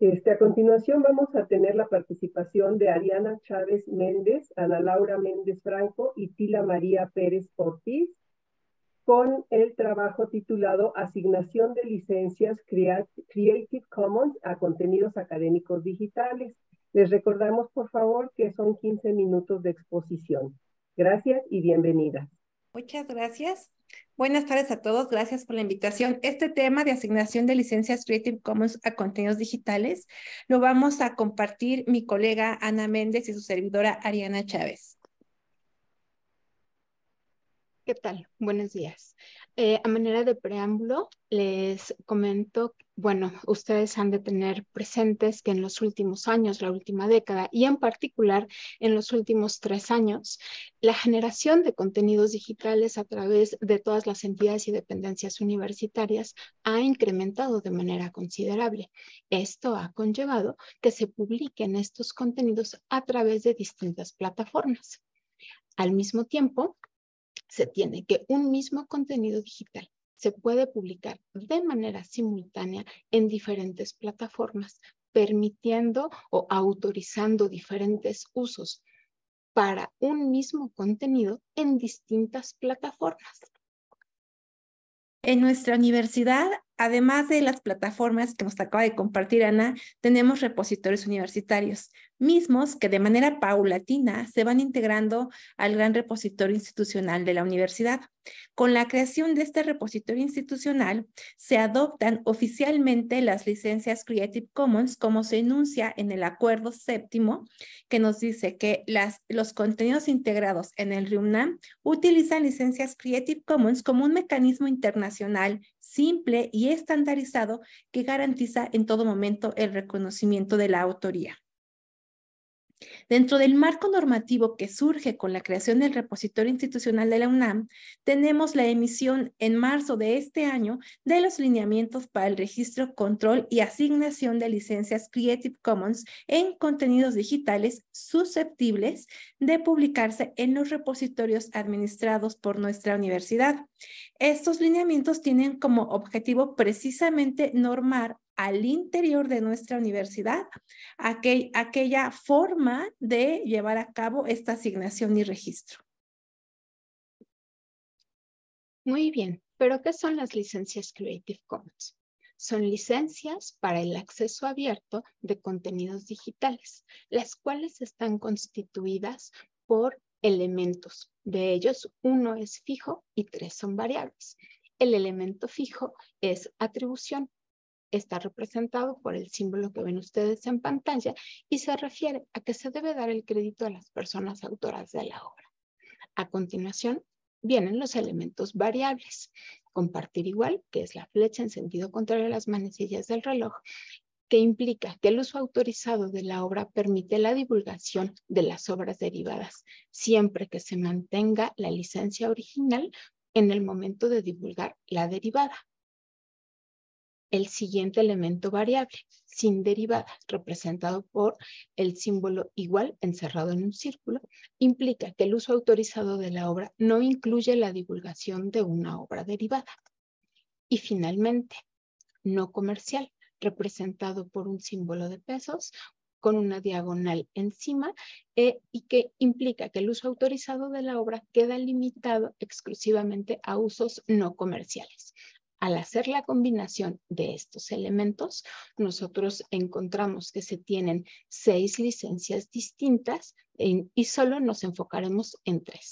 Este, a continuación vamos a tener la participación de Ariana Chávez Méndez, Ana Laura Méndez Franco y Tila María Pérez Ortiz con el trabajo titulado Asignación de licencias Creative Commons a contenidos académicos digitales. Les recordamos, por favor, que son 15 minutos de exposición. Gracias y bienvenidas. Muchas gracias. Buenas tardes a todos, gracias por la invitación. Este tema de asignación de licencias Creative Commons a contenidos digitales lo vamos a compartir mi colega Ana Méndez y su servidora Ariana Chávez. ¿Qué tal? Buenos días. Eh, a manera de preámbulo, les comento, bueno, ustedes han de tener presentes que en los últimos años, la última década y en particular en los últimos tres años, la generación de contenidos digitales a través de todas las entidades y dependencias universitarias ha incrementado de manera considerable. Esto ha conllevado que se publiquen estos contenidos a través de distintas plataformas. Al mismo tiempo, se tiene que un mismo contenido digital se puede publicar de manera simultánea en diferentes plataformas, permitiendo o autorizando diferentes usos para un mismo contenido en distintas plataformas. En nuestra universidad Además de las plataformas que nos acaba de compartir Ana, tenemos repositorios universitarios, mismos que de manera paulatina se van integrando al gran repositorio institucional de la universidad. Con la creación de este repositorio institucional, se adoptan oficialmente las licencias Creative Commons, como se enuncia en el acuerdo séptimo, que nos dice que los contenidos integrados en el RIUMNAM utilizan licencias Creative Commons como un mecanismo internacional simple y estandarizado que garantiza en todo momento el reconocimiento de la autoría. Dentro del marco normativo que surge con la creación del repositorio institucional de la UNAM, tenemos la emisión en marzo de este año de los lineamientos para el registro, control y asignación de licencias Creative Commons en contenidos digitales susceptibles de publicarse en los repositorios administrados por nuestra universidad. Estos lineamientos tienen como objetivo precisamente normar al interior de nuestra universidad aquella forma de llevar a cabo esta asignación y registro. Muy bien, pero ¿qué son las licencias Creative Commons? Son licencias para el acceso abierto de contenidos digitales, las cuales están constituidas por elementos. De ellos, uno es fijo y tres son variables. El elemento fijo es atribución, está representado por el símbolo que ven ustedes en pantalla y se refiere a que se debe dar el crédito a las personas autoras de la obra. A continuación, vienen los elementos variables. Compartir igual, que es la flecha en sentido contrario a las manecillas del reloj, que implica que el uso autorizado de la obra permite la divulgación de las obras derivadas, siempre que se mantenga la licencia original en el momento de divulgar la derivada el siguiente elemento variable, sin derivada, representado por el símbolo igual encerrado en un círculo, implica que el uso autorizado de la obra no incluye la divulgación de una obra derivada. Y finalmente, no comercial, representado por un símbolo de pesos con una diagonal encima eh, y que implica que el uso autorizado de la obra queda limitado exclusivamente a usos no comerciales al hacer la combinación de estos elementos, nosotros encontramos que se tienen seis licencias distintas y solo nos enfocaremos en tres.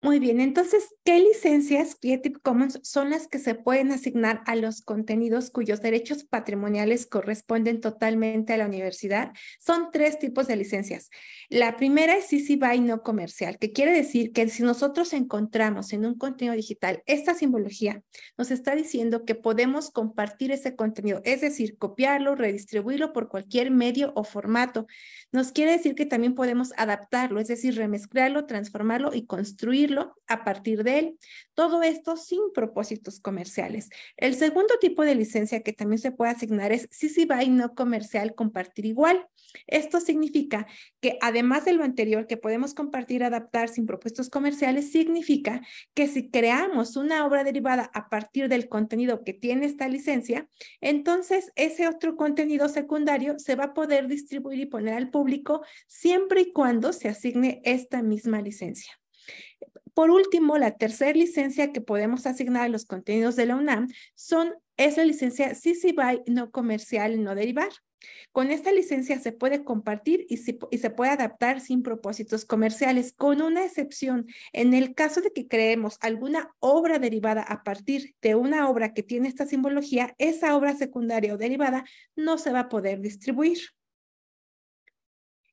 Muy bien, entonces, ¿qué licencias Creative Commons son las que se pueden asignar a los contenidos cuyos derechos patrimoniales corresponden totalmente a la universidad? Son tres tipos de licencias. La primera es CC BY no comercial, que quiere decir que si nosotros encontramos en un contenido digital esta simbología, nos está diciendo que podemos compartir ese contenido, es decir, copiarlo, redistribuirlo por cualquier medio o formato. Nos quiere decir que también podemos adaptarlo, es decir, remezclarlo, transformarlo y construir a partir de él. Todo esto sin propósitos comerciales. El segundo tipo de licencia que también se puede asignar es CC BY no comercial compartir igual. Esto significa que además de lo anterior que podemos compartir, adaptar sin propósitos comerciales, significa que si creamos una obra derivada a partir del contenido que tiene esta licencia, entonces ese otro contenido secundario se va a poder distribuir y poner al público siempre y cuando se asigne esta misma licencia. Por último, la tercera licencia que podemos asignar a los contenidos de la UNAM son, es la licencia CC BY no comercial no derivar. Con esta licencia se puede compartir y se, puede adaptar sin propósitos comerciales, con una excepción. En el caso de que creemos alguna obra derivada a partir de una obra que tiene esta simbología, esa obra secundaria o derivada no se va a poder distribuir.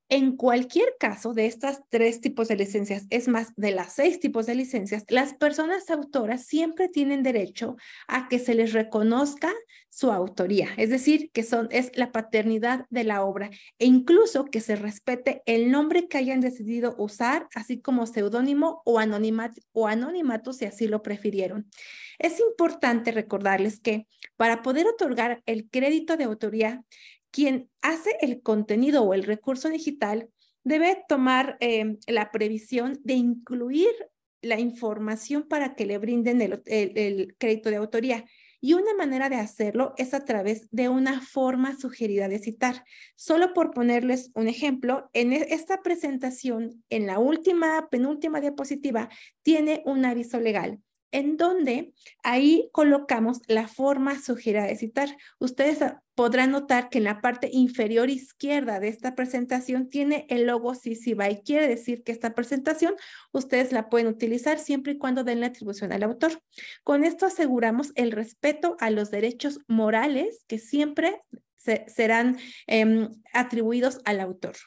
En cualquier caso de estas tres tipos de licencias, es más, de las seis tipos de licencias, las personas autoras siempre tienen derecho a que se les reconozca su autoría, es decir, que son, es la paternidad de la obra e incluso que se respete el nombre que hayan decidido usar, así como seudónimo o, o anonimato si así lo prefirieron. Es importante recordarles que para poder otorgar el crédito de autoría, quien hace el contenido o el recurso digital debe tomar em, la previsión de incluir la información para que le brinden el, el crédito de autoría. Y una manera de hacerlo es a través de una forma sugerida de citar. Solo por ponerles un ejemplo, en e, esta presentación, en la última, penúltima diapositiva, tiene un aviso legal en donde ahí colocamos la forma sugerida de citar. Ustedes ah, podrán notar que en la parte inferior izquierda de esta presentación tiene el logo CC BY. Quiere decir que esta presentación ustedes la pueden utilizar siempre y cuando den la atribución al autor. Con esto aseguramos el respeto a los derechos morales que siempre serán em, atribuidos al autor.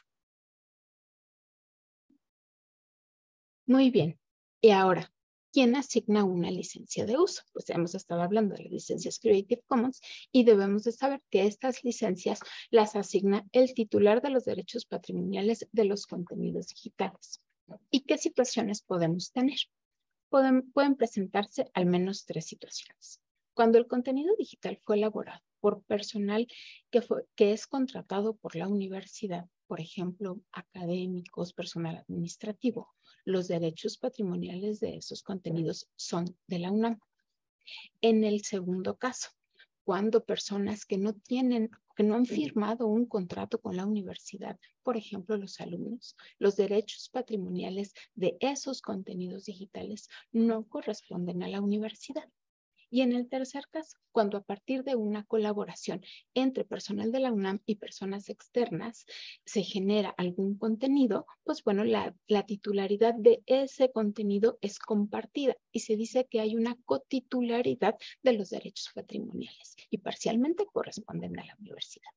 Muy bien. Y ahora, ¿Quién asigna una licencia de uso. Pues hemos estado hablando de las licencias Creative Commons y debemos de saber que estas licencias las asigna el titular de los derechos patrimoniales de los contenidos digitales. ¿Y qué situaciones podemos tener? Pueden, pueden presentarse al menos tres situaciones. Cuando el contenido digital fue elaborado por personal que, que es contratado por la universidad, por ejemplo, académicos, personal administrativo, los derechos patrimoniales de esos contenidos son de la UNAM. En el segundo caso, cuando personas que no tienen, que no han firmado un contrato con la universidad, por ejemplo, los alumnos, los derechos patrimoniales de esos contenidos digitales no corresponden a la universidad. Y en el tercer caso, cuando a partir de una colaboración entre personal de la UNAM y personas externas se genera algún contenido, pues bueno, la, titularidad de ese contenido es compartida y se dice que hay una cotitularidad de los derechos patrimoniales y parcialmente corresponden a la universidad.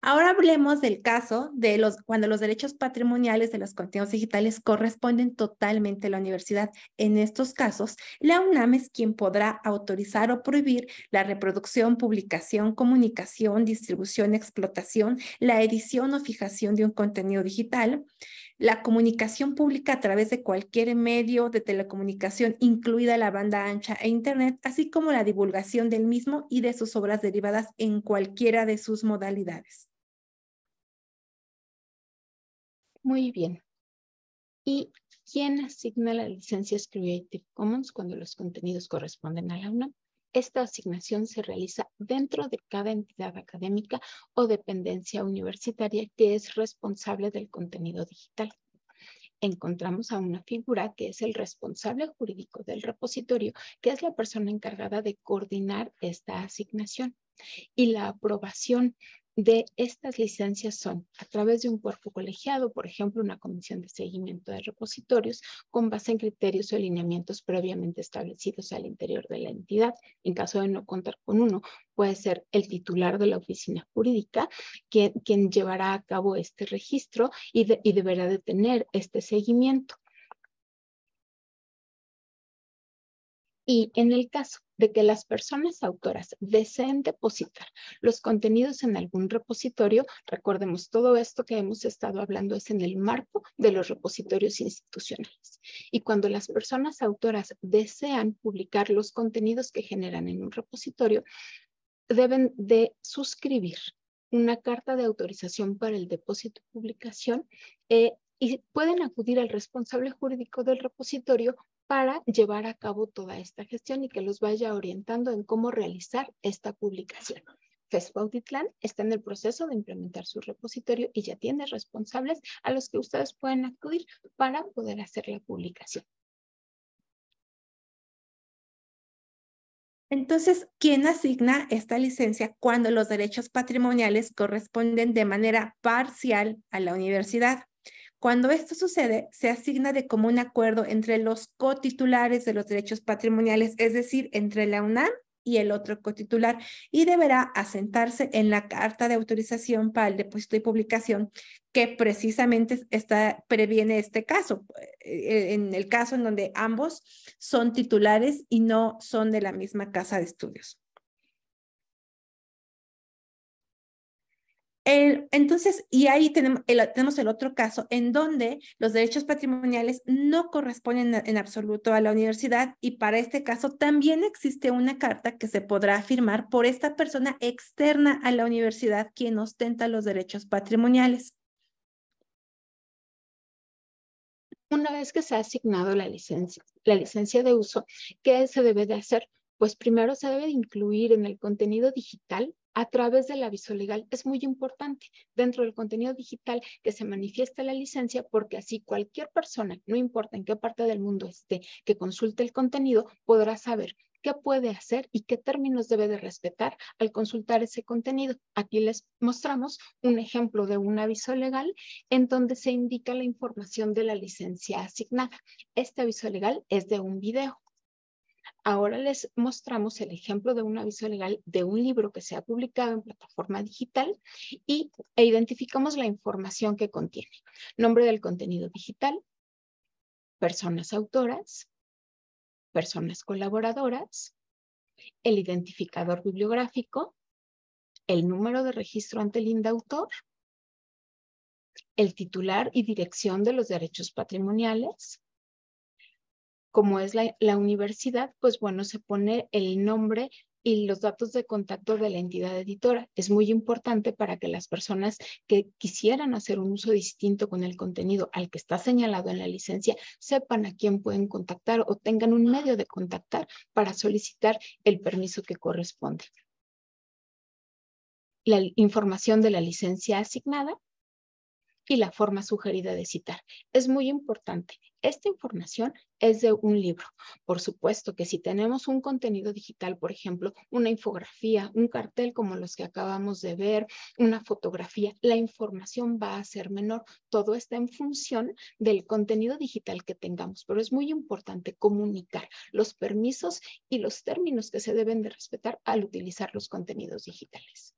Ahora hablemos del caso de los, cuando los derechos patrimoniales de los contenidos digitales corresponden totalmente a la universidad. En estos casos, la UNAM es quien podrá autorizar o prohibir la reproducción, publicación, comunicación, distribución, explotación, la edición o fijación de un contenido digital, la comunicación pública a través de cualquier medio de telecomunicación, incluida la banda ancha e Internet, así como la divulgación del mismo y de sus obras derivadas en cualquiera de sus modalidades. Muy bien. ¿Y quién asigna las licencias Creative Commons cuando los contenidos corresponden a la UNAM? Esta asignación se realiza dentro de cada entidad académica o dependencia universitaria que es responsable del contenido digital. Encontramos a una figura que es el responsable jurídico del repositorio, que es la persona encargada de coordinar esta asignación y la aprobación de estas licencias son a través de un cuerpo colegiado, por ejemplo, una comisión de seguimiento de repositorios con base en criterios o alineamientos previamente establecidos al interior de la entidad. En caso de no contar con uno, puede ser el titular de la oficina jurídica quien, llevará a cabo este registro y, y deberá de tener este seguimiento. Y en el caso de que las personas autoras deseen depositar los contenidos en algún repositorio, recordemos, todo esto que hemos estado hablando es en el marco de los repositorios institucionales. Y cuando las personas autoras desean publicar los contenidos que generan en un repositorio, deben de suscribir una carta de autorización para el depósito y publicación eh, y pueden acudir al responsable jurídico del repositorio para llevar a cabo toda esta gestión y que los vaya orientando en cómo realizar esta publicación. itlan está en el proceso de implementar su repositorio y ya tiene responsables a los que ustedes pueden acudir para poder hacer la publicación. Entonces, ¿quién asigna esta licencia cuando los derechos patrimoniales corresponden de manera parcial a la universidad? Cuando esto sucede, se asigna de común acuerdo entre los cotitulares de los derechos patrimoniales, es decir, entre la UNAM y el otro cotitular, y deberá asentarse en la carta de autorización para el depósito y publicación que precisamente está, previene este caso, eh, eh, en el caso en donde ambos son titulares y no son de la misma casa de estudios. entonces, y ahí tenemos el, tenemos el otro caso en donde los derechos patrimoniales no corresponden en absoluto a la universidad y para este caso también existe una carta que se podrá firmar por esta persona externa a la universidad quien ostenta los derechos patrimoniales. Una vez que se ha asignado la licencia, la licencia de uso, ¿qué se debe de hacer? Pues primero se debe de incluir en el contenido digital a través del aviso legal. Es muy importante dentro del contenido digital que se manifieste la licencia porque así cualquier persona, no importa en qué parte del mundo esté, que consulte el contenido, podrá saber qué puede hacer y qué términos debe de respetar al consultar ese contenido. Aquí les mostramos un ejemplo de un aviso legal en donde se indica la información de la licencia asignada. Este aviso legal es de un video. Ahora les mostramos el ejemplo de un aviso legal de un libro que se ha publicado en plataforma digital y, e identificamos la información que contiene. Nombre del contenido digital, personas autoras, personas colaboradoras, el identificador bibliográfico, el número de registro ante el indautor, el titular y dirección de los derechos patrimoniales, como es la, universidad, pues bueno, se pone el nombre y los datos de contacto de la entidad editora. Es muy importante para que las personas que quisieran hacer un uso distinto con el contenido al que está señalado en la licencia sepan a quién pueden contactar o tengan un medio de contactar para solicitar el permiso que corresponde. La información de la licencia asignada y la forma sugerida de citar. Es muy importante. Esta información es de un libro. Por supuesto que si tenemos un contenido digital, por ejemplo, una infografía, un cartel como los que acabamos de ver, una fotografía, la información va a ser menor. Todo está en función del contenido digital que tengamos, pero es muy importante comunicar los permisos y los términos que se deben de respetar al utilizar los contenidos digitales.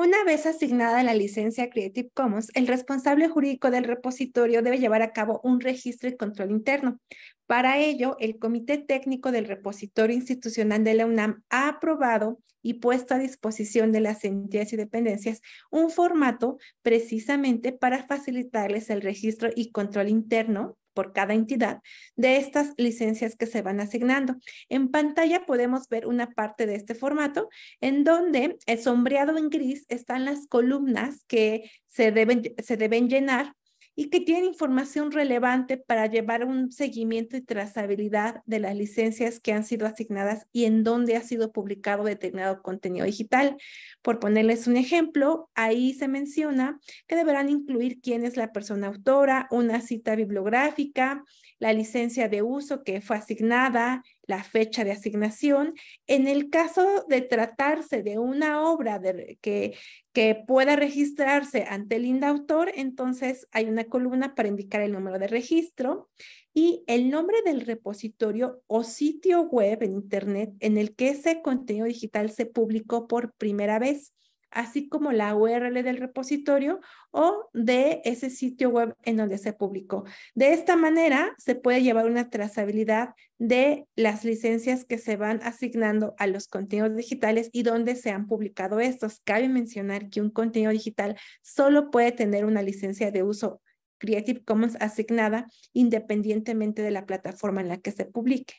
Una vez asignada la licencia Creative Commons, el responsable jurídico del repositorio debe llevar a cabo un registro y control interno. Para ello, el Comité Técnico del Repositorio Institucional de la UNAM ha aprobado y puesto a disposición de las entidades y dependencias un formato precisamente para facilitarles el registro y control interno por cada entidad de estas licencias que se van asignando. En pantalla podemos ver una parte de este formato en donde el sombreado en gris están las columnas que se deben, se deben llenar y que tiene información relevante para llevar un seguimiento y trazabilidad de las licencias que han sido asignadas y en dónde ha sido publicado determinado contenido digital. Por ponerles un ejemplo, ahí se menciona que deberán incluir quién es la persona autora, una cita bibliográfica, la licencia de uso que fue asignada, la fecha de asignación. En el caso de tratarse de una obra que, que pueda registrarse ante el INDAUTOR, entonces hay una columna para indicar el número de registro y el nombre del repositorio o sitio web en Internet en el que ese contenido digital se publicó por primera vez así como la URL del repositorio o de ese sitio web en donde se publicó. De esta manera se puede llevar una trazabilidad de las licencias que se van asignando a los contenidos digitales y dónde se han publicado estos. Cabe mencionar que un contenido digital solo puede tener una licencia de uso Creative Commons asignada independientemente de la plataforma en la que se publique.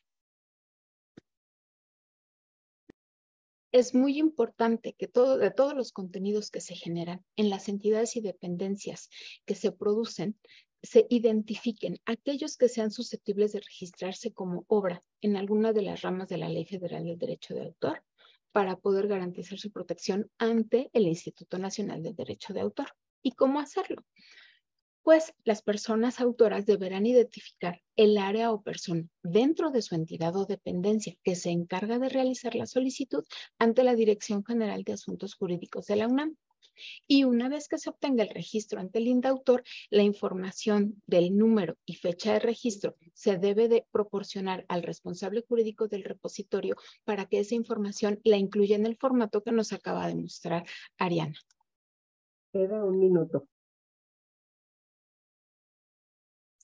es muy importante que de todos los contenidos que se generan en las entidades y dependencias que se producen, se identifiquen aquellos que sean susceptibles de registrarse como obra en alguna de las ramas de la Ley Federal del Derecho de Autor para poder garantizar su protección ante el Instituto Nacional del Derecho de Autor. ¿Y cómo hacerlo? pues las personas autoras deberán identificar el área o persona dentro de su entidad o dependencia que se encarga de realizar la solicitud ante la Dirección General de Asuntos Jurídicos de la UNAM. Y una vez que se obtenga el registro ante el INDAUTOR, la información del número y fecha de registro se debe de proporcionar al responsable jurídico del repositorio para que esa información la incluya en el formato que nos acaba de mostrar Ariana. Queda un minuto.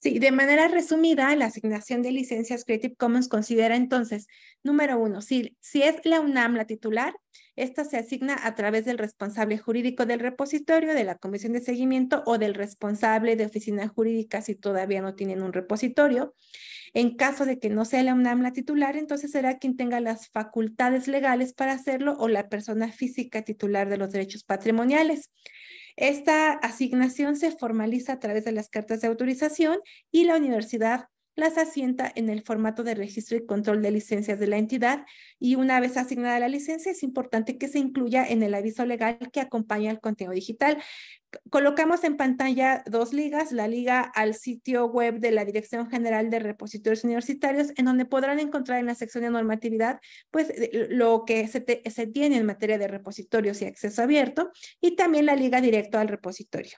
Sí, de manera resumida, la asignación de licencias Creative Commons considera entonces, número uno, si, si es la UNAM la titular, esta se asigna a través del responsable jurídico del repositorio, de la comisión de seguimiento o del responsable de oficina jurídica si todavía no tienen un repositorio. En caso de que no sea la UNAM la titular, entonces será quien tenga las facultades legales para hacerlo o la persona física titular de los derechos patrimoniales. Esta asignación se formaliza a través de las cartas de autorización y la universidad las asienta en el formato de registro y control de licencias de la entidad y una vez asignada la licencia es importante que se incluya en el aviso legal que acompaña al contenido digital. Colocamos en pantalla dos ligas, la liga al sitio web de la Dirección General de Repositorios Universitarios, en donde podrán encontrar en la sección de normatividad pues, eh, lo que se, se tiene en materia de repositorios y acceso abierto, y también la liga directo al repositorio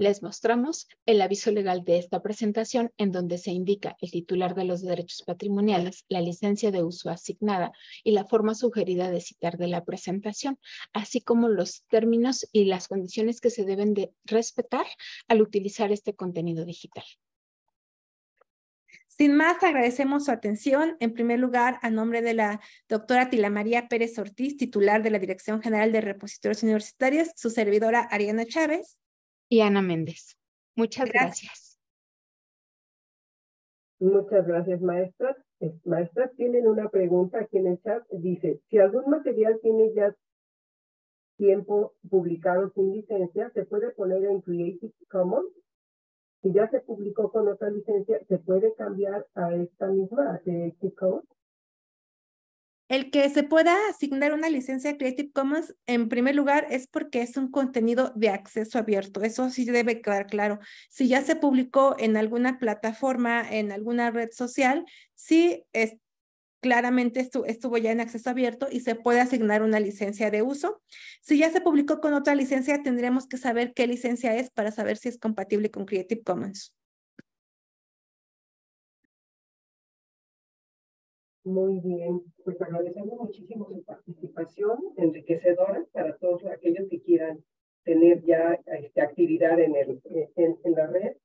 les mostramos el aviso legal de esta presentación en donde se indica el titular de los derechos patrimoniales, la licencia de uso asignada y la forma sugerida de citar de la presentación, así como los términos y las condiciones que se deben de respetar al utilizar este contenido digital. Sin más, agradecemos su atención. En primer lugar, a nombre de la doctora Tila María Pérez Ortiz, titular de la Dirección General de Repositorios Universitarios, su servidora Ariana Chávez y Ana Méndez. Muchas gracias. Muchas gracias, maestras. Eh, maestras, tienen una pregunta aquí en el chat. Dice, si algún material tiene ya tiempo publicado sin licencia, ¿se puede poner en Creative Commons? Si ya se publicó con otra licencia, ¿se puede cambiar a esta misma, a Creative el que se pueda asignar una licencia Creative Commons, en primer lugar, es porque es un contenido de acceso abierto. Eso sí debe quedar claro. Si ya se publicó en alguna plataforma, en alguna red social, sí es, claramente estuvo, estuvo ya en acceso abierto y se puede asignar una licencia de uso. Si ya se publicó con otra licencia, tendremos que saber qué licencia es para saber si es compatible con Creative Commons. Muy bien, pues agradecemos muchísimo su participación enriquecedora para todos aquellos que quieran tener ya este, actividad en, el, en la red.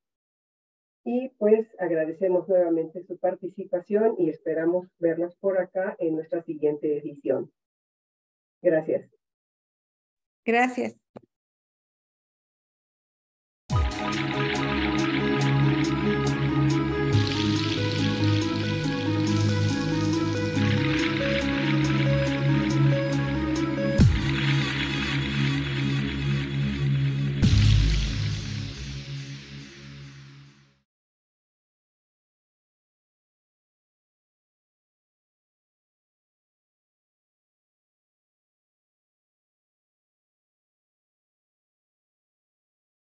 Y pues agradecemos nuevamente su participación y esperamos verlas por acá en nuestra siguiente edición. Gracias. Gracias.